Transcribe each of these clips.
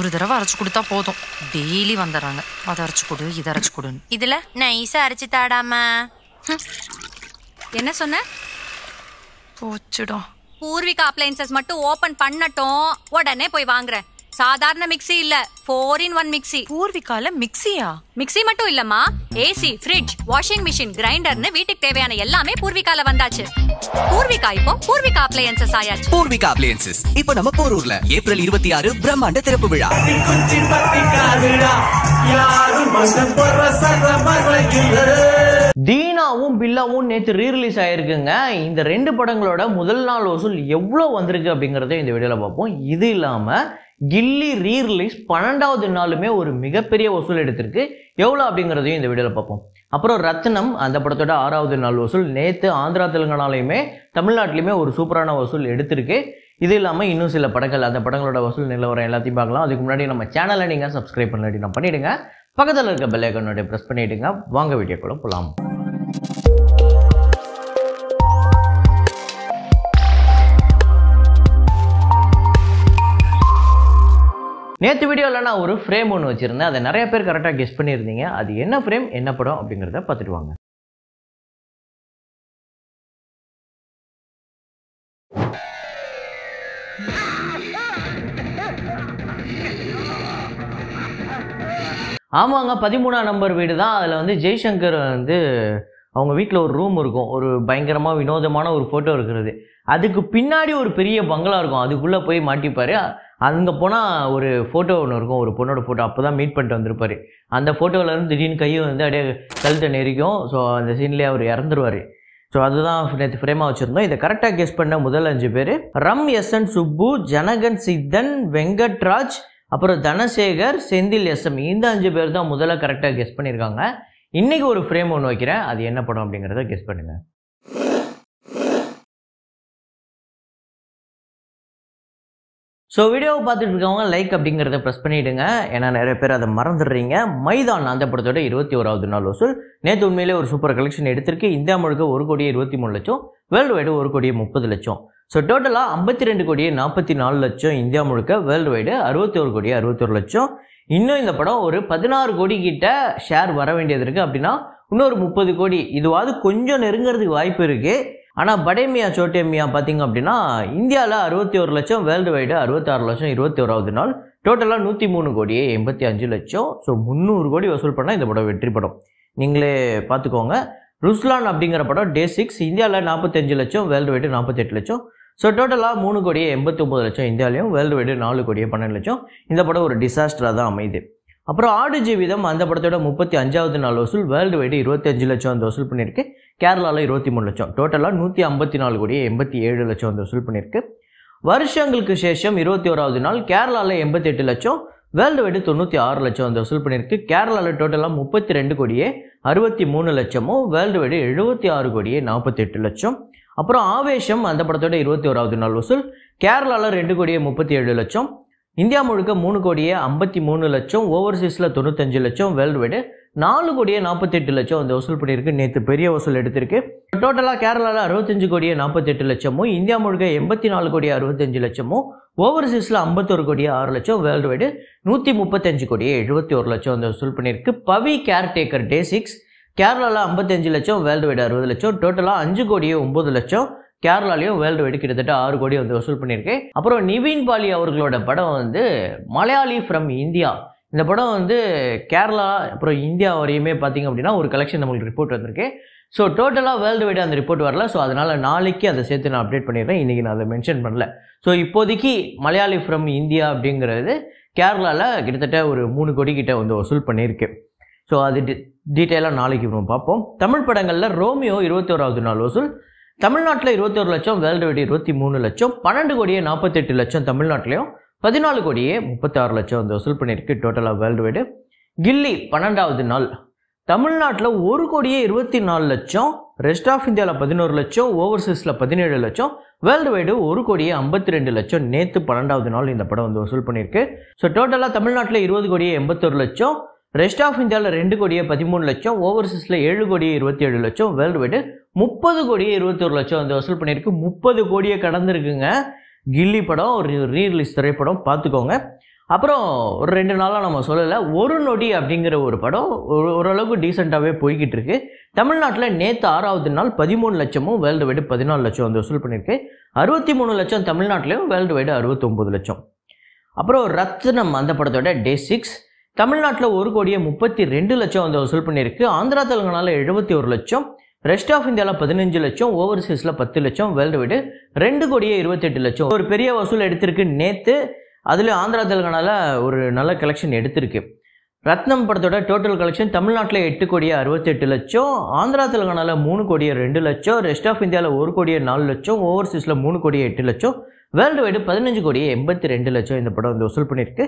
ஒரு தடவை அரைச்சு கொடுத்தா போதும் டெய்லி வந்துடுறாங்க அதை அரைச்சு கொடு இதை அரைச்சு கொடுன்னு இதில் நைஸா அரைச்சு தாடாம என்ன சொன்ன போச்சுடும் பூர்வீக அப்ளைன்சஸ் மட்டும் ஓப்பன் பண்ணட்டும் உடனே போய் வாங்குறேன் சாதாரண மிக்ஸி இல்ல ஃபோர் இன் ஒன் மிக்ஸி பூர்விகால மிக்ஸியா மிக்ஸி மட்டும் இல்லம்மா ஏசி ஃப்ரிட்ஜ் வாஷிங் மிஷின் கிரைண்டர்னு வீட்டுக்கு தேவையான எல்லாமே பூர்விகால வந்தாச்சு பூர்விகா இப்போ பூர்விகா அப்ளையன்சஸ் ஆயாச்சு பூர்விகா அப்ளையன்சஸ் இப்போ நம்ம போரூர்ல ஏப்ரல் இருபத்தி ஆறு பிரம்மாண்ட திறப்பு விழா தீனாவும் பில்லாவும் நேற்று ரீரிலீஸ் ஆயிருக்குங்க இந்த ரெண்டு படங்களோட முதல் நாள் வசூல் எவ்வளோ வந்திருக்கு அப்படிங்கிறத இந்த வீடியோவில் பார்ப்போம் இது இல்லாமல் கில்லி ரீ ரிலீஸ் பன்னெண்டாவது நாளுமே ஒரு மிகப்பெரிய வசூல் எடுத்திருக்கு எவ்வளோ அப்படிங்கிறதையும் இந்த வீடியோவில் பார்ப்போம் அப்புறம் ரத்னம் அந்த படத்தோட ஆறாவது நாள் வசூல் நேற்று ஆந்திரா தெலுங்கானாலையுமே தமிழ்நாட்டிலையுமே ஒரு சூப்பரான வசூல் எடுத்திருக்கு இது இல்லாமல் இன்னும் சில படங்கள் அந்த படங்களோட வசூல் நிலவரம் எல்லாத்தையும் பார்க்கலாம் அதுக்கு முன்னாடி நம்ம சேனலை நீங்கள் சப்ஸ்கிரைப் நம்ம பண்ணிவிடுங்க பக்கத்தில் இருக்க பெல் ப்ரெஸ் பண்ணிவிடுங்க வாங்க கூட போகலாம் நேற்று வீடியோவில் நான் ஒரு ஃப்ரேம் ஒன்று வச்சுருந்தேன் அதை நிறைய பேர் கரெக்டாக கெஸ்ட் பண்ணியிருந்தீங்க அது என்ன ஃப்ரேம் என்ன படம் அப்படிங்கிறத பார்த்துட்டு வாங்க ஆமாங்க பதிமூணாம் நம்பர் வீடு தான் அதில் வந்து ஜெய்சங்கர் வந்து அவங்க வீட்டில் ஒரு ரூம் இருக்கும் ஒரு பயங்கரமாக வினோதமான ஒரு ஃபோட்டோ இருக்கிறது அதுக்கு பின்னாடி ஒரு பெரிய பங்களா இருக்கும் அதுக்குள்ளே போய் மாட்டிப்பார் அங்கே போனால் ஒரு ஃபோட்டோ ஒன்று இருக்கும் ஒரு பொண்ணோட ஃபோட்டோ அப்போ தான் மீட் பண்ணிட்டு வந்திருப்பார் அந்த ஃபோட்டோவிலேருந்து திடீர்னு கையும் வந்து அப்படியே கழுத்தை நெரிக்கும் ஸோ அந்த சீன்லேயே அவர் இறந்துருவார் ஸோ அதுதான் நேற்று ஃப்ரேமாக வச்சுருந்தோம் இதை கரெக்டாக கெஸ் பண்ண முதல் அஞ்சு பேர் ரம் எஸ்என் சுப்பு ஜனகன் சித்தன் வெங்கட்ராஜ் அப்புறம் தனசேகர் செந்தில் எஸ்எம் இந்த அஞ்சு பேர் தான் முதல்ல கரெக்டாக கெஸ் பண்ணியிருக்காங்க இன்றைக்கி ஒரு ஃப்ரேம் ஒன்று வைக்கிறேன் அது என்ன படம் அப்படிங்கிறத கெஸ் பண்ணுங்கள் ஸோ வீடியோவை பார்த்துட்டு இருக்கவங்க லைக் அப்படிங்கிறத ப்ரெஸ் பண்ணிவிடுங்க ஏன்னா நிறைய பேர் அதை மறந்துடுறீங்க மைதான் அந்த படத்தோட இருபத்தி ஓராவது நாள் வசூல் நேற்று உண்மையிலே ஒரு சூப்பர் கலெக்ஷன் எடுத்திருக்கு இந்தியா முழுக்க ஒரு கோடியே இருபத்தி மூணு லட்சம் வேர்ல்டு வைடு ஒரு கோடியே முப்பது லட்சம் ஸோ டோட்டலாக ஐம்பத்தி ரெண்டு கோடியே நாற்பத்தி நாலு லட்சம் இந்தியா முழுக்க வேர்ல்டு வைடு அறுபத்தி ஒரு கோடியே அறுபத்தொரு லட்சம் இன்னும் இந்த படம் ஒரு பதினாறு கோடி கிட்ட ஷேர் வர வேண்டியது இருக்குது அப்படின்னா இன்னொரு முப்பது கோடி இதுவாது கொஞ்சம் நெருங்கிறதுக்கு வாய்ப்பு இருக்குது ஆனால் படைமியா சோட்டேமியா பார்த்திங்க அப்படின்னா இந்தியாவில் அறுபத்தி ஒரு லட்சம் வேர்ல்டு வைடு அறுபத்தாறு லட்சம் இருபத்தி ஓராவது நாள் டோட்டலாக நூற்றி மூணு கோடியே எண்பத்தி அஞ்சு லட்சம் ஸோ முந்நூறு கோடி வசூல் பண்ணால் இந்த படம் வெற்றி படம் நீங்களே பார்த்துக்கோங்க ருஸ்லான் அப்படிங்கிற படம் டே சிக்ஸ் இந்தியாவில் நாற்பத்தஞ்சு லட்சம் வேர்ல்டு வைடு நாற்பத்தெட்டு லட்சம் ஸோ டோட்டலாக மூணு கோடியே எண்பத்தி ஒம்பது லட்சம் இந்தியாவிலையும் வேர்ல்டு வைடு நாலு கோடியே பன்னெண்டு லட்சம் இந்த படம் ஒரு டிசாஸ்டராக தான் அமையுது அப்புறம் ஆடு ஜீவிதம் அந்த படத்தோட முப்பத்தி அஞ்சாவது நாள் வசூல் வேர்ல்டு வைடு இருபத்தஞ்சு லட்சம் வந்து வசூல் பண்ணியிருக்கு கேரளாவில் இருபத்தி மூணு லட்சம் டோட்டலாக நூற்றி ஐம்பத்தி நாலு கோடி எண்பத்தி ஏழு லட்சம் வந்து வசூல் பண்ணியிருக்கு வருஷங்களுக்கு சேஷம் இருபத்தி ஓராவது நாள் கேரளாவில் எண்பத்தி எட்டு லட்சம் வேர்ல்டு வைடு தொண்ணூற்றி ஆறு லட்சம் வந்து வசூல் பண்ணியிருக்கு கேரளாவில் டோட்டலாக முப்பத்தி ரெண்டு கோடியே அறுபத்தி மூணு லட்சமும் வேர்ல்டு வைடு எழுபத்தி ஆறு கோடியே நாற்பத்தெட்டு லட்சம் அப்புறம் ஆவேஷம் அந்த படத்தோட இருபத்தி ஓராவது நாள் வசூல் கேரளாவில் ரெண்டு கோடியே முப்பத்தி ஏழு லட்சம் இந்தியா முழுக்க மூணு கோடியே ஐம்பத்தி மூணு லட்சம் ஓவர்சீஸில் தொண்ணூத்தஞ்சு லட்சம் வேர்ல்டு நாலு கோடியே நாற்பத்தெட்டு லட்சம் அந்த வசூல் பண்ணியிருக்கு நேற்று பெரிய வசூல் எடுத்திருக்கு டோட்டலாக கேரளாவில் அறுபத்தஞ்சு கோடியே நாற்பத்தெட்டு லட்சமும் இந்தியா முழுக்க எண்பத்தி நாலு கோடியே அறுபத்தஞ்சு லட்சமும் ஓவர்சீஸில் ஐம்பத்தொரு கோடியே ஆறு லட்சம் வேர்ல்டு வைடு நூற்றி முப்பத்தஞ்சு கோடியே எழுபத்தி ஒரு லட்சம் அந்த வசூல் பண்ணியிருக்கு Pavi caretaker day six கேரளாவில் ஐம்பத்தஞ்சு லட்சம் வைடு அறுபது லட்சம் டோட்டலாக அஞ்சு கோடியே ஒம்பது லட்சம் கேரளாலையும் வேர்ல்டு வைடு கிட்டத்தட்ட ஆறு கோடி வந்து வசூல் பண்ணியிருக்கு அப்புறம் நிவீன் பாலி அவர்களோட படம் வந்து மலையாளி ஃப்ரம் இந்தியா இந்த படம் வந்து கேரளா அப்புறம் இந்தியா வரையுமே பார்த்திங்க அப்படின்னா ஒரு கலெக்ஷன் நம்மளுக்கு ரிப்போர்ட் வந்திருக்கு ஸோ டோட்டலாக வேர்ல்டு வைடு அந்த ரிப்போர்ட் வரல ஸோ அதனால் நாளைக்கு அதை சேர்த்து நான் அப்டேட் பண்ணிடுறேன் இன்றைக்கி நான் அதை மென்ஷன் பண்ணல ஸோ இப்போதைக்கு மலையாளி ஃப்ரம் இந்தியா அப்படிங்கிறது கேரளாவில் கிட்டத்தட்ட ஒரு மூணு கோடி கிட்ட வந்து வசூல் பண்ணியிருக்கு ஸோ அது டீட்டெயிலாக நாளைக்கு நம்ம பார்ப்போம் தமிழ் படங்களில் ரோமியோ இருபத்தி ஓராவது நாள் வசூல் தமிழ்நாட்டில் இருபத்தொரு லட்சம் வேர்ல்டு வைடு இருபத்தி மூணு லட்சம் பன்னெண்டு கோடியே நாற்பத்தெட்டு லட்சம் தமிழ்நாட்டிலையும் பதினாலு கோடியே முப்பத்தாறு லட்சம் வந்து வசூல் பண்ணியிருக்கு டோட்டலாக வேர்ல்டு வைடு கில்லி பன்னெண்டாவது நாள் தமிழ்நாட்டில் ஒரு கோடியே இருபத்தி நாலு லட்சம் ரெஸ்ட் ஆஃப் இந்தியாவில் பதினோரு லட்சம் ஓவர்சீஸில் பதினேழு லட்சம் வேர்ல்டு வைடு ஒரு கோடியே ஐம்பத்தி ரெண்டு லட்சம் நேற்று பன்னெண்டாவது நாள் இந்த படம் வந்து வசூல் பண்ணியிருக்கு ஸோ டோட்டலாக தமிழ்நாட்டில் இருபது கோடியே எண்பத்தொரு லட்சம் ரெஸ்ட் ஆஃப் இந்தியாவில் ரெண்டு கோடியே பதிமூணு லட்சம் ஓவர்சீஸில் ஏழு கோடியே இருபத்தி ஏழு லட்சம் வேர்ல்டு வைடு முப்பது கோடியே இருபத்தொரு லட்சம் வந்து வசூல் பண்ணியிருக்கு முப்பது கோடியே கடந்திருக்குங்க கில்லி படம் ஒரு ரீ ரிலீஸ் திரைப்படம் பார்த்துக்கோங்க அப்புறம் ஒரு ரெண்டு நாளாக நம்ம சொல்லலை ஒரு நொடி அப்படிங்கிற ஒரு படம் ஓரளவுக்கு டீசெண்டாகவே போய்கிட்டு இருக்கு தமிழ்நாட்டில் நேற்று ஆறாவது நாள் பதிமூணு லட்சமும் வேர்ல்டு வைடு பதினாலு லட்சம் வந்து வசூல் பண்ணியிருக்கு அறுபத்தி மூணு லட்சம் தமிழ்நாட்டிலையும் வேர்ல்டு வைடு அறுபத்தொம்பது லட்சம் அப்புறம் ரத்னம் அந்த படத்தோட டே சிக்ஸ் தமிழ்நாட்டில் ஒரு கோடியே முப்பத்தி ரெண்டு லட்சம் வந்து வசூல் பண்ணியிருக்கு ஆந்திரா தெலுங்கானாவில் எழுபத்தி ஒரு லட்சம் ரெஸ்ட் ஆஃப் இந்தியாவில் பதினஞ்சு லட்சம் ஓவர்சீஸில் பத்து லட்சம் வேர்ல்டு வீடு ரெண்டு கோடியே இருபத்தெட்டு லட்சம் ஒரு பெரிய வசூல் எடுத்திருக்கு நேற்று அதில் ஆந்திரா தெலுங்கானாவில் ஒரு நல்ல கலெக்ஷன் எடுத்திருக்கு ரத்னம் படத்தோட டோட்டல் கலெக்ஷன் தமிழ்நாட்டில் எட்டு கோடியே அறுபத்தெட்டு லட்சம் ஆந்திரா தெலுங்கானாவில் மூணு கோடியே ரெண்டு லட்சம் ரெஸ்ட் ஆஃப் இந்தியாவில் ஒரு கோடியே நாலு லட்சம் ஓவர்சீஸில் மூணு கோடியே எட்டு லட்சம் வேர்ல்டு வைடு பதினஞ்சு கோடியே எண்பத்தி ரெண்டு லட்சம் இந்த படம் வந்து வசூல் பண்ணியிருக்கு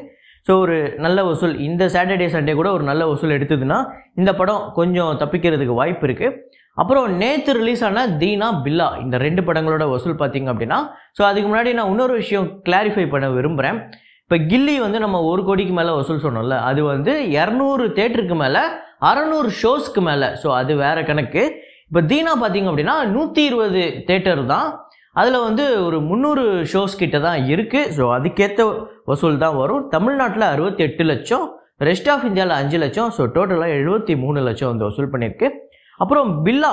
ஸோ ஒரு நல்ல வசூல் இந்த சாட்டர்டே சண்டே கூட ஒரு நல்ல வசூல் எடுத்ததுன்னா இந்த படம் கொஞ்சம் தப்பிக்கிறதுக்கு வாய்ப்பு இருக்குது அப்புறம் நேற்று ரிலீஸ் ஆன தீனா பில்லா இந்த ரெண்டு படங்களோட வசூல் பார்த்தீங்க அப்படின்னா ஸோ அதுக்கு முன்னாடி நான் இன்னொரு விஷயம் கிளாரிஃபை பண்ண விரும்புகிறேன் இப்போ கில்லி வந்து நம்ம ஒரு கோடிக்கு மேலே வசூல் சொன்னோம்ல அது வந்து இரநூறு தேட்டருக்கு மேலே அறநூறு ஷோஸ்க்கு மேலே ஸோ அது வேறு கணக்கு இப்போ தீனா பார்த்தீங்க அப்படின்னா நூற்றி இருபது தேட்டர் தான் அதில் வந்து ஒரு முந்நூறு ஷோஸ் கிட்ட தான் இருக்குது ஸோ அதுக்கேற்ற வசூல் தான் வரும் தமிழ்நாட்டில் அறுபத்தி எட்டு லட்சம் ரெஸ்ட் ஆஃப் இந்தியாவில் அஞ்சு லட்சம் ஸோ டோட்டலாக எழுபத்தி மூணு லட்சம் வந்து வசூல் பண்ணியிருக்கு அப்புறம் பில்லா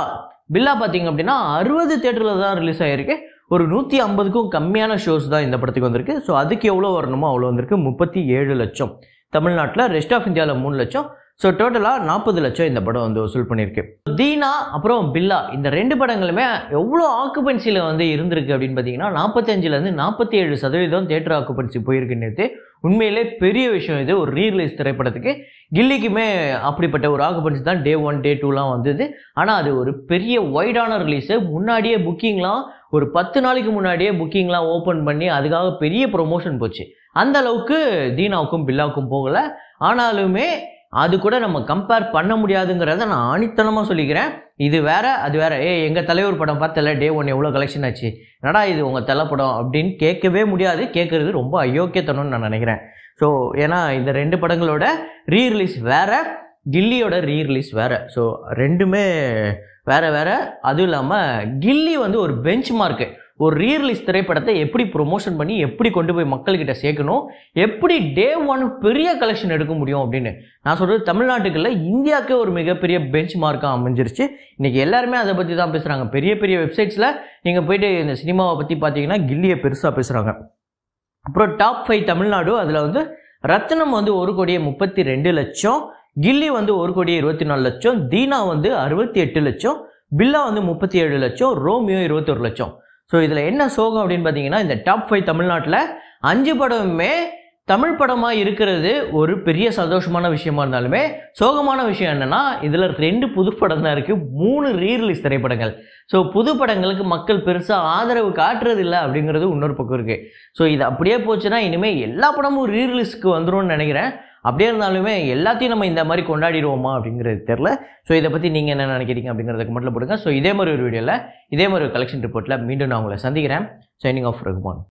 பில்லா பார்த்தீங்க அப்படின்னா அறுபது தேட்டரில் தான் ரிலீஸ் ஆகியிருக்கு ஒரு நூற்றி ஐம்பதுக்கும் கம்மியான ஷோஸ் தான் இந்த படத்துக்கு வந்திருக்கு ஸோ அதுக்கு எவ்வளோ வரணுமோ அவ்வளோ வந்திருக்கு முப்பத்தி ஏழு லட்சம் தமிழ்நாட்டில் ரெஸ்ட் ஆஃப் இந்தியாவில் மூணு லட்சம் ஸோ டோட்டலாக நாற்பது லட்சம் இந்த படம் வந்து வசூல் பண்ணியிருக்கு தீனா அப்புறம் பில்லா இந்த ரெண்டு படங்களுமே எவ்வளோ ஆக்குபென்சியில் வந்து இருந்திருக்கு அப்படின்னு பார்த்தீங்கன்னா நாற்பத்தஞ்சிலேருந்து நாற்பத்தி ஏழு சதவீதம் தேட்டர் ஆக்குபென்சி போயிருக்குன்னு உண்மையிலே பெரிய விஷயம் இது ஒரு ரீரிலீஸ் திரைப்படத்துக்கு கில்லிக்குமே அப்படிப்பட்ட ஒரு ஆக்குபென்சி தான் டே ஒன் டே டூலாம் வந்தது ஆனால் அது ஒரு பெரிய ஒய்டான ரிலீஸு முன்னாடியே புக்கிங்லாம் ஒரு பத்து நாளைக்கு முன்னாடியே புக்கிங்லாம் ஓப்பன் பண்ணி அதுக்காக பெரிய ப்ரொமோஷன் போச்சு அந்த அளவுக்கு தீனாவுக்கும் பில்லாவுக்கும் போகலை ஆனாலுமே அது கூட நம்ம கம்பேர் பண்ண முடியாதுங்கிறத நான் ஆணித்தனமாக சொல்லிக்கிறேன் இது வேற அது வேற ஏ எங்கள் தலைவர் படம் பார்த்தல டே ஒன் எவ்வளோ கலெக்ஷன் ஆச்சு என்னடா இது உங்கள் தலை படம் அப்படின்னு கேட்கவே முடியாது கேட்குறது ரொம்ப அயோக்கியத்தனம்னு நான் நினைக்கிறேன் ஸோ ஏன்னா இந்த ரெண்டு படங்களோட ரீ ரிலீஸ் வேற கில்லியோட ரீ ரிலீஸ் வேறு ஸோ ரெண்டுமே வேறு வேறு அதுவும் இல்லாமல் கில்லி வந்து ஒரு பெஞ்ச் மார்க்கு ஒரு ரீரிலீஸ் திரைப்படத்தை எப்படி ப்ரொமோஷன் பண்ணி எப்படி கொண்டு போய் மக்கள்கிட்ட சேர்க்கணும் எப்படி டே ஒன் பெரிய கலெக்ஷன் எடுக்க முடியும் அப்படின்னு நான் சொல்கிறது தமிழ்நாட்டுக்குள்ள இந்தியாவுக்கே ஒரு மிகப்பெரிய பெஞ்ச் மார்க்காக அமைஞ்சிருச்சு இன்றைக்கி எல்லாருமே அதை பற்றி தான் பேசுகிறாங்க பெரிய பெரிய வெப்சைட்ஸில் நீங்கள் போயிட்டு இந்த சினிமாவை பற்றி பார்த்தீங்கன்னா கில்லியை பெருசாக பேசுகிறாங்க அப்புறம் டாப் ஃபைவ் தமிழ்நாடு அதில் வந்து ரத்னம் வந்து ஒரு கோடியே முப்பத்தி ரெண்டு லட்சம் கில்லி வந்து ஒரு கோடியே இருபத்தி நாலு லட்சம் தீனா வந்து அறுபத்தி எட்டு லட்சம் பில்லா வந்து முப்பத்தி ஏழு லட்சம் ரோமியோ இருபத்தொரு லட்சம் ஸோ இதில் என்ன சோகம் அப்படின்னு பார்த்தீங்கன்னா இந்த டாப் ஃபைவ் தமிழ்நாட்டில் அஞ்சு படமுமே தமிழ் படமாக இருக்கிறது ஒரு பெரிய சந்தோஷமான விஷயமா இருந்தாலுமே சோகமான விஷயம் என்னென்னா இதில் ரெண்டு புதுப்படம் தான் இருக்குது மூணு ரீரிலீஸ் திரைப்படங்கள் ஸோ புதுப்படங்களுக்கு மக்கள் பெருசாக ஆதரவு காட்டுறது இல்லை அப்படிங்கிறது இன்னொரு பக்கம் இருக்குது ஸோ இது அப்படியே போச்சுன்னா இனிமேல் எல்லா படமும் ரீரிலீஸ்க்கு வந்துடும் நினைக்கிறேன் அப்படியே இருந்தாலுமே எல்லாத்தையும் நம்ம இந்த மாதிரி கொண்டாடிடுவோமா அப்படிங்கிறது தெரில ஸோ இதை பற்றி நீங்கள் என்ன நினைக்கிறீங்க அப்படிங்கிறத கமெண்ட்டில் போடுங்க ஸோ இதே மாதிரி ஒரு வீடியோவில் இதே மாதிரி ஒரு கலெக்ஷன் ரிப்போர்ட்டில் மீண்டும் நான் உங்களை சந்திக்கிறேன் சைனிங் ஆஃப் ரகுமான்